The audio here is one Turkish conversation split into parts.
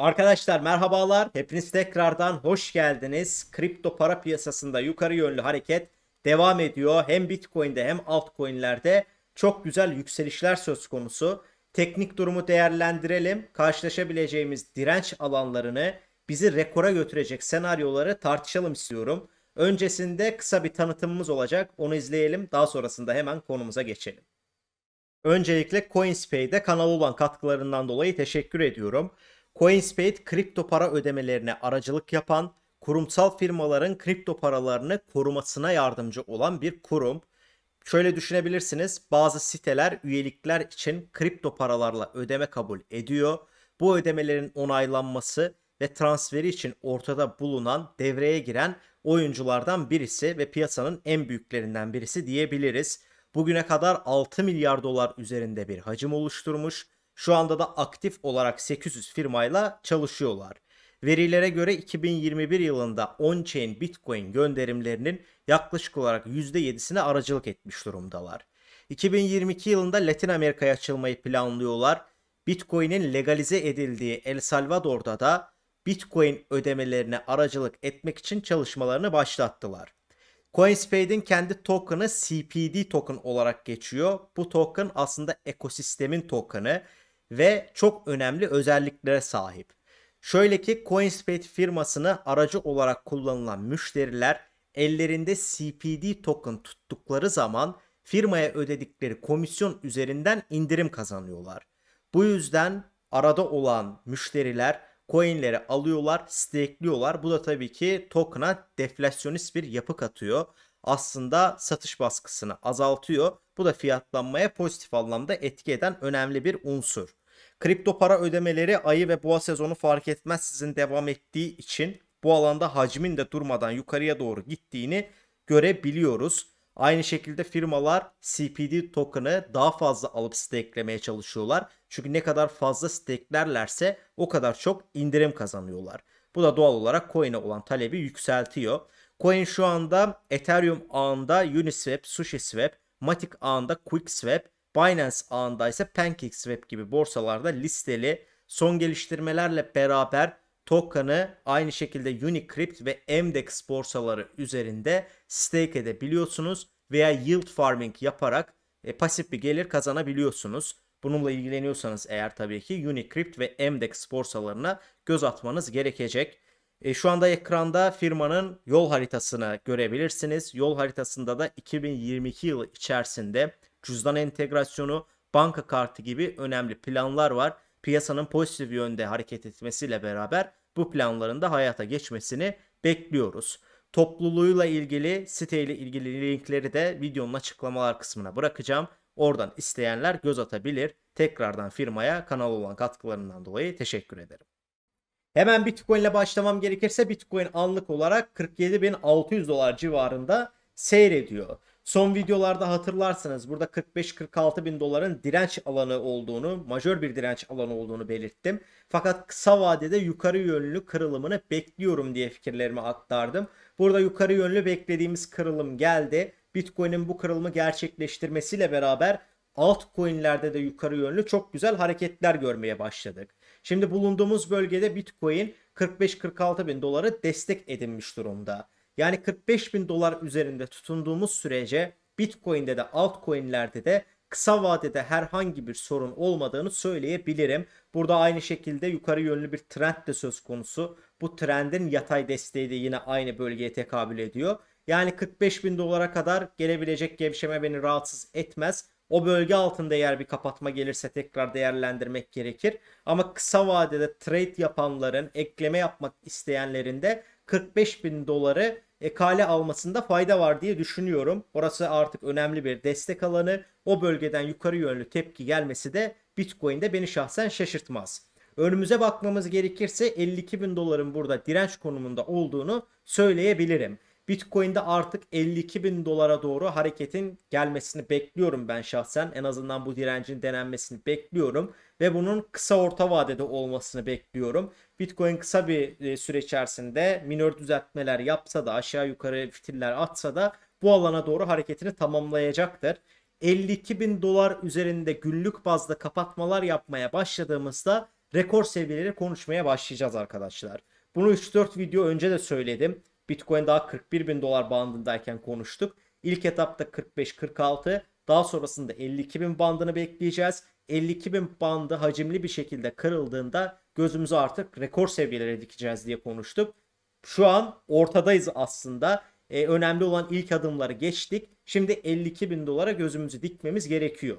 Arkadaşlar merhabalar. Hepiniz tekrardan hoş geldiniz. Kripto para piyasasında yukarı yönlü hareket devam ediyor. Hem Bitcoin'de hem altcoin'lerde çok güzel yükselişler söz konusu. Teknik durumu değerlendirelim. Karşılaşabileceğimiz direnç alanlarını bizi rekora götürecek senaryoları tartışalım istiyorum. Öncesinde kısa bir tanıtımımız olacak. Onu izleyelim. Daha sonrasında hemen konumuza geçelim. Öncelikle CoinSpay'de kanal olan katkılarından dolayı teşekkür ediyorum. CoinSpade kripto para ödemelerine aracılık yapan, kurumsal firmaların kripto paralarını korumasına yardımcı olan bir kurum. Şöyle düşünebilirsiniz. Bazı siteler üyelikler için kripto paralarla ödeme kabul ediyor. Bu ödemelerin onaylanması ve transferi için ortada bulunan, devreye giren oyunculardan birisi ve piyasanın en büyüklerinden birisi diyebiliriz. Bugüne kadar 6 milyar dolar üzerinde bir hacim oluşturmuş şu anda da aktif olarak 800 firmayla çalışıyorlar. Verilere göre 2021 yılında on-chain Bitcoin gönderimlerinin yaklaşık olarak %7'sine aracılık etmiş durumdalar. 2022 yılında Latin Amerika'ya açılmayı planlıyorlar. Bitcoin'in legalize edildiği El Salvador'da da Bitcoin ödemelerine aracılık etmek için çalışmalarını başlattılar. Coinspace'in kendi token'ı CPD token olarak geçiyor. Bu token aslında ekosistemin token'ı ve çok önemli özelliklere sahip. Şöyle ki Coinspate firmasını aracı olarak kullanılan müşteriler ellerinde CPD token tuttukları zaman firmaya ödedikleri komisyon üzerinden indirim kazanıyorlar. Bu yüzden arada olan müşteriler coinleri alıyorlar, stakeliyorlar. Bu da tabii ki token'a deflasyonist bir yapı katıyor. Aslında satış baskısını azaltıyor. Bu da fiyatlanmaya pozitif anlamda etki eden önemli bir unsur. Kripto para ödemeleri ayı ve boğa sezonu fark etmez sizin devam ettiği için bu alanda hacmin de durmadan yukarıya doğru gittiğini görebiliyoruz. Aynı şekilde firmalar CPD token'ı daha fazla alıp steklemeye çalışıyorlar. Çünkü ne kadar fazla steklerlerse o kadar çok indirim kazanıyorlar. Bu da doğal olarak coin'e olan talebi yükseltiyor. Coin şu anda Ethereum ağında Uniswap, SushiSwap, Matic ağında QuickSwap, Binance ağında ise PancakeSwap gibi borsalarda listeli son geliştirmelerle beraber token'ı aynı şekilde Unicrypt ve MDEX borsaları üzerinde stake edebiliyorsunuz veya yield farming yaparak e, pasif bir gelir kazanabiliyorsunuz. Bununla ilgileniyorsanız eğer tabii ki Unicrypt ve MDEX borsalarına göz atmanız gerekecek. E, şu anda ekranda firmanın yol haritasını görebilirsiniz. Yol haritasında da 2022 yılı içerisinde cüzdan entegrasyonu, banka kartı gibi önemli planlar var. Piyasanın pozitif yönde hareket etmesiyle beraber bu planların da hayata geçmesini bekliyoruz. Topluluğuyla ilgili siteyle ilgili linkleri de videonun açıklamalar kısmına bırakacağım. Oradan isteyenler göz atabilir. Tekrardan firmaya kanal olan katkılarından dolayı teşekkür ederim. Hemen Bitcoin ile başlamam gerekirse Bitcoin anlık olarak 47.600 dolar civarında seyrediyor. Son videolarda hatırlarsınız burada 45-46 bin doların direnç alanı olduğunu, majör bir direnç alanı olduğunu belirttim. Fakat kısa vadede yukarı yönlü kırılımını bekliyorum diye fikirlerimi aktardım. Burada yukarı yönlü beklediğimiz kırılım geldi. Bitcoin'in bu kırılımı gerçekleştirmesiyle beraber altcoin'lerde de yukarı yönlü çok güzel hareketler görmeye başladık. Şimdi bulunduğumuz bölgede Bitcoin 45-46 bin doları destek edinmiş durumda. Yani 45 bin dolar üzerinde tutunduğumuz sürece Bitcoin'de de altcoin'lerde de kısa vadede herhangi bir sorun olmadığını söyleyebilirim. Burada aynı şekilde yukarı yönlü bir trend de söz konusu. Bu trendin yatay desteği de yine aynı bölgeye tekabül ediyor. Yani 45 bin dolara kadar gelebilecek gevşeme beni rahatsız etmez. O bölge altında eğer bir kapatma gelirse tekrar değerlendirmek gerekir. Ama kısa vadede trade yapanların, ekleme yapmak isteyenlerin de 45 bin doları e, almasında fayda var diye düşünüyorum. Orası artık önemli bir destek alanı. O bölgeden yukarı yönlü tepki gelmesi de Bitcoin'de beni şahsen şaşırtmaz. Önümüze bakmamız gerekirse 52 bin doların burada direnç konumunda olduğunu söyleyebilirim. Bitcoin'de artık 52 bin dolara doğru hareketin gelmesini bekliyorum ben şahsen. En azından bu direncin denenmesini bekliyorum. Ve bunun kısa orta vadede olmasını bekliyorum. Bitcoin kısa bir e, süre içerisinde minör düzeltmeler yapsa da aşağı yukarı fitiller atsa da bu alana doğru hareketini tamamlayacaktır. 52 bin dolar üzerinde günlük bazda kapatmalar yapmaya başladığımızda rekor seviyeleri konuşmaya başlayacağız arkadaşlar. Bunu 3-4 video önce de söyledim. Bitcoin daha 41 bin dolar bandındayken konuştuk. İlk etapta 45-46 daha sonrasında 52 bin bandını bekleyeceğiz. 52 bin bandı hacimli bir şekilde kırıldığında gözümüzü artık rekor seviyelere dikeceğiz diye konuştuk. Şu an ortadayız aslında. Ee, önemli olan ilk adımları geçtik. Şimdi 52 bin dolara gözümüzü dikmemiz gerekiyor.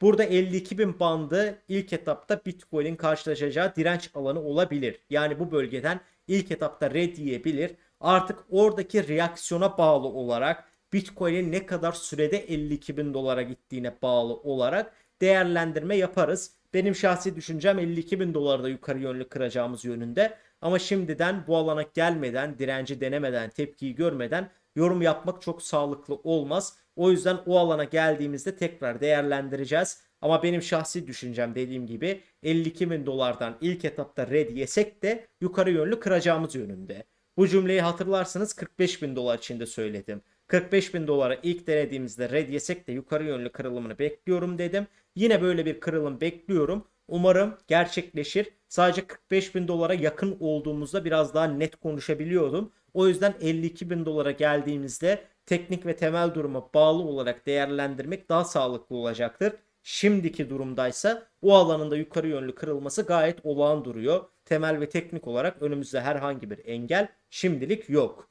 Burada 52 bin bandı ilk etapta Bitcoin'in karşılaşacağı direnç alanı olabilir. Yani bu bölgeden ilk etapta red yiyebilir artık oradaki reaksiyona bağlı olarak Bitcoin'in ne kadar sürede 52 bin dolara gittiğine bağlı olarak değerlendirme yaparız. Benim şahsi düşüncem 52 bin dolarda yukarı yönlü kıracağımız yönünde. Ama şimdiden bu alana gelmeden, direnci denemeden, tepkiyi görmeden yorum yapmak çok sağlıklı olmaz. O yüzden o alana geldiğimizde tekrar değerlendireceğiz. Ama benim şahsi düşüncem dediğim gibi 52 bin dolardan ilk etapta red yesek de yukarı yönlü kıracağımız yönünde. Bu cümleyi hatırlarsanız 45 bin dolar içinde söyledim. 45 bin dolara ilk denediğimizde red yesek de yukarı yönlü kırılımını bekliyorum dedim. Yine böyle bir kırılım bekliyorum. Umarım gerçekleşir. Sadece 45 bin dolara yakın olduğumuzda biraz daha net konuşabiliyordum. O yüzden 52 bin dolara geldiğimizde teknik ve temel duruma bağlı olarak değerlendirmek daha sağlıklı olacaktır şimdiki durumdaysa bu alanında yukarı yönlü kırılması gayet olağan duruyor. Temel ve teknik olarak önümüzde herhangi bir engel şimdilik yok.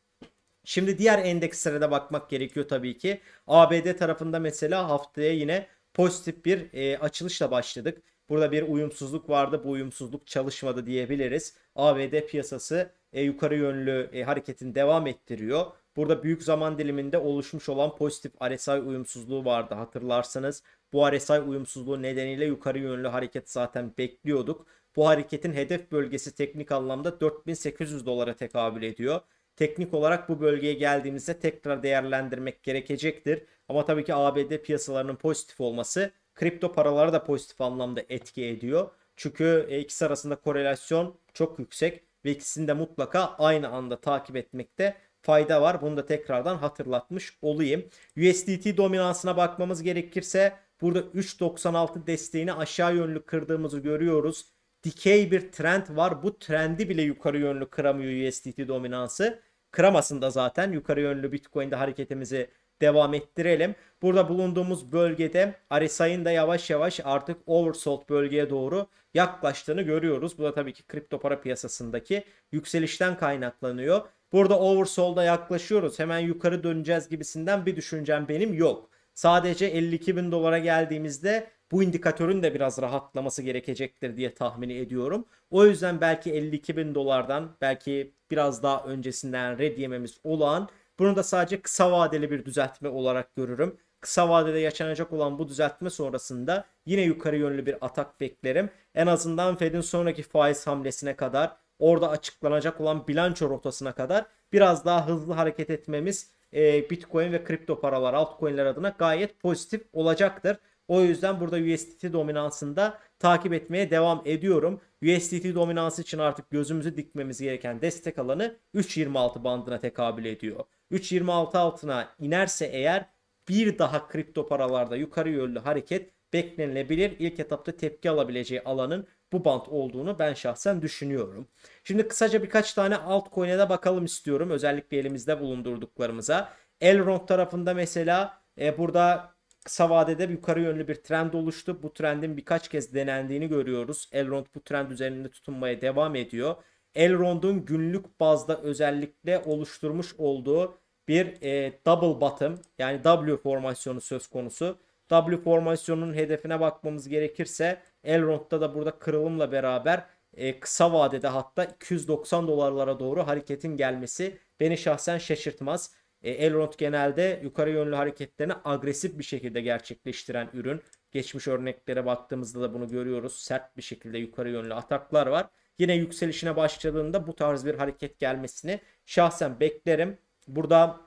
Şimdi diğer endekslere de bakmak gerekiyor tabii ki. ABD tarafında mesela haftaya yine pozitif bir e, açılışla başladık. Burada bir uyumsuzluk vardı. Bu uyumsuzluk çalışmadı diyebiliriz. ABD piyasası e, yukarı yönlü e, hareketini devam ettiriyor. Burada büyük zaman diliminde oluşmuş olan pozitif RSI uyumsuzluğu vardı hatırlarsanız. Bu RSI uyumsuzluğu nedeniyle yukarı yönlü hareket zaten bekliyorduk. Bu hareketin hedef bölgesi teknik anlamda 4800 dolara tekabül ediyor. Teknik olarak bu bölgeye geldiğimizde tekrar değerlendirmek gerekecektir. Ama tabii ki ABD piyasalarının pozitif olması kripto paralara da pozitif anlamda etki ediyor. Çünkü e, ikisi arasında korelasyon çok yüksek ve ikisini de mutlaka aynı anda takip etmekte fayda var. Bunu da tekrardan hatırlatmış olayım. USDT dominansına bakmamız gerekirse burada 3.96 desteğini aşağı yönlü kırdığımızı görüyoruz. Dikey bir trend var. Bu trendi bile yukarı yönlü kıramıyor USDT dominansı. Kıramasında zaten yukarı yönlü Bitcoin'de hareketimizi devam ettirelim. Burada bulunduğumuz bölgede RSI'nin da yavaş yavaş artık oversold bölgeye doğru yaklaştığını görüyoruz. Bu da tabii ki kripto para piyasasındaki yükselişten kaynaklanıyor. Burada oversold'a yaklaşıyoruz. Hemen yukarı döneceğiz gibisinden bir düşüncem benim yok. Sadece 52 bin dolara geldiğimizde bu indikatörün de biraz rahatlaması gerekecektir diye tahmin ediyorum. O yüzden belki 52 bin dolardan belki biraz daha öncesinden red yememiz olağan. Bunu da sadece kısa vadeli bir düzeltme olarak görürüm. Kısa vadede yaşanacak olan bu düzeltme sonrasında yine yukarı yönlü bir atak beklerim. En azından Fed'in sonraki faiz hamlesine kadar orada açıklanacak olan bilanço rotasına kadar biraz daha hızlı hareket etmemiz e, Bitcoin ve kripto paralar altcoin'ler adına gayet pozitif olacaktır. O yüzden burada USDT dominansında takip etmeye devam ediyorum. USDT dominansı için artık gözümüzü dikmemiz gereken destek alanı 3.26 bandına tekabül ediyor. 3.26 altına inerse eğer bir daha kripto paralarda yukarı yönlü hareket beklenilebilir. İlk etapta tepki alabileceği alanın bu band olduğunu ben şahsen düşünüyorum. Şimdi kısaca birkaç tane altcoin'e de bakalım istiyorum. Özellikle elimizde bulundurduklarımıza. Elrond tarafında mesela e, burada kısa vadede yukarı yönlü bir trend oluştu. Bu trendin birkaç kez denendiğini görüyoruz. Elrond bu trend üzerinde tutunmaya devam ediyor. Elrond'un günlük bazda özellikle oluşturmuş olduğu bir e, double bottom yani W formasyonu söz konusu. W formasyonunun hedefine bakmamız gerekirse Elrond'da da burada kırılımla beraber e, kısa vadede hatta 290 dolarlara doğru hareketin gelmesi beni şahsen şaşırtmaz. E, Elrond genelde yukarı yönlü hareketlerini agresif bir şekilde gerçekleştiren ürün. Geçmiş örneklere baktığımızda da bunu görüyoruz. Sert bir şekilde yukarı yönlü ataklar var. Yine yükselişine başladığında bu tarz bir hareket gelmesini şahsen beklerim. Burada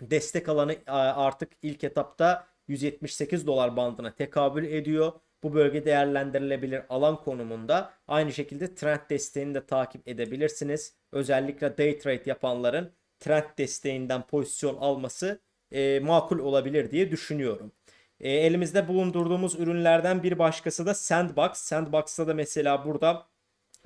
destek alanı artık ilk etapta 178 dolar bandına tekabül ediyor. Bu bölge değerlendirilebilir alan konumunda. Aynı şekilde trend desteğini de takip edebilirsiniz. Özellikle day trade yapanların trend desteğinden pozisyon alması e, makul olabilir diye düşünüyorum. E, elimizde bulundurduğumuz ürünlerden bir başkası da Sandbox. Sandbox'ta da mesela burada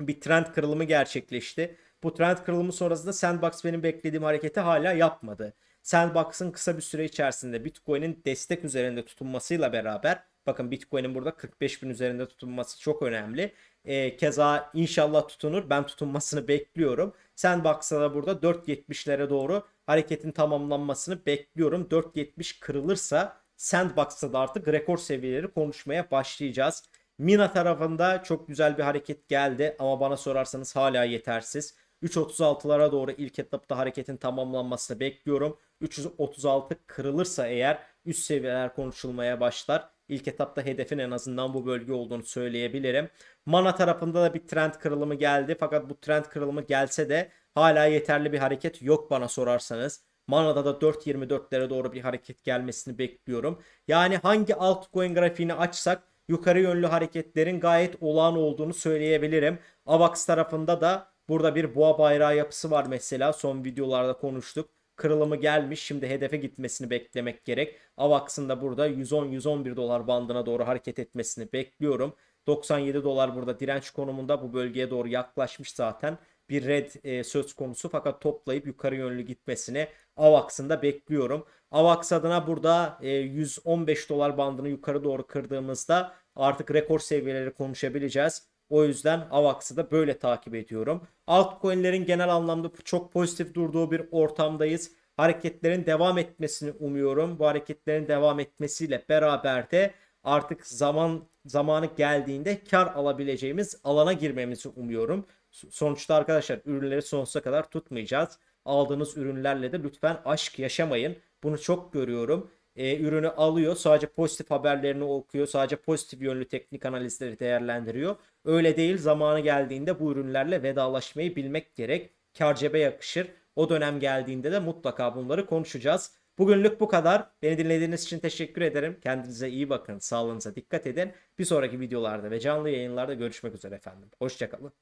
bir trend kırılımı gerçekleşti. Bu trend kırılımı sonrasında Sandbox benim beklediğim hareketi hala yapmadı. Sandbox'ın kısa bir süre içerisinde Bitcoin'in destek üzerinde tutunmasıyla beraber Bakın Bitcoin'in burada 45 bin üzerinde tutunması çok önemli. E, keza inşallah tutunur. Ben tutunmasını bekliyorum. Sen baksa da burada 4.70'lere doğru hareketin tamamlanmasını bekliyorum. 4.70 kırılırsa Sandbox'ta da artık rekor seviyeleri konuşmaya başlayacağız. Mina tarafında çok güzel bir hareket geldi ama bana sorarsanız hala yetersiz. 3.36'lara doğru ilk etapta hareketin tamamlanmasını bekliyorum. 336 kırılırsa eğer üst seviyeler konuşulmaya başlar. İlk etapta hedefin en azından bu bölge olduğunu söyleyebilirim. Mana tarafında da bir trend kırılımı geldi. Fakat bu trend kırılımı gelse de hala yeterli bir hareket yok bana sorarsanız. Mana'da da 4.24'lere doğru bir hareket gelmesini bekliyorum. Yani hangi altcoin grafiğini açsak yukarı yönlü hareketlerin gayet olağan olduğunu söyleyebilirim. AVAX tarafında da burada bir boğa bayrağı yapısı var mesela son videolarda konuştuk kırılımı gelmiş. Şimdi hedefe gitmesini beklemek gerek. AVAX'ın da burada 110-111 dolar bandına doğru hareket etmesini bekliyorum. 97 dolar burada direnç konumunda bu bölgeye doğru yaklaşmış zaten. Bir red e, söz konusu fakat toplayıp yukarı yönlü gitmesini AVAX'ın da bekliyorum. AVAX adına burada e, 115 dolar bandını yukarı doğru kırdığımızda artık rekor seviyeleri konuşabileceğiz. O yüzden AVAX'ı da böyle takip ediyorum. Altcoin'lerin genel anlamda çok pozitif durduğu bir ortamdayız. Hareketlerin devam etmesini umuyorum. Bu hareketlerin devam etmesiyle beraber de artık zaman zamanı geldiğinde kar alabileceğimiz alana girmemizi umuyorum. Sonuçta arkadaşlar ürünleri sonsuza kadar tutmayacağız. Aldığınız ürünlerle de lütfen aşk yaşamayın. Bunu çok görüyorum e, ürünü alıyor. Sadece pozitif haberlerini okuyor. Sadece pozitif yönlü teknik analizleri değerlendiriyor. Öyle değil zamanı geldiğinde bu ürünlerle vedalaşmayı bilmek gerek. Kar cebe yakışır. O dönem geldiğinde de mutlaka bunları konuşacağız. Bugünlük bu kadar. Beni dinlediğiniz için teşekkür ederim. Kendinize iyi bakın. Sağlığınıza dikkat edin. Bir sonraki videolarda ve canlı yayınlarda görüşmek üzere efendim. Hoşçakalın.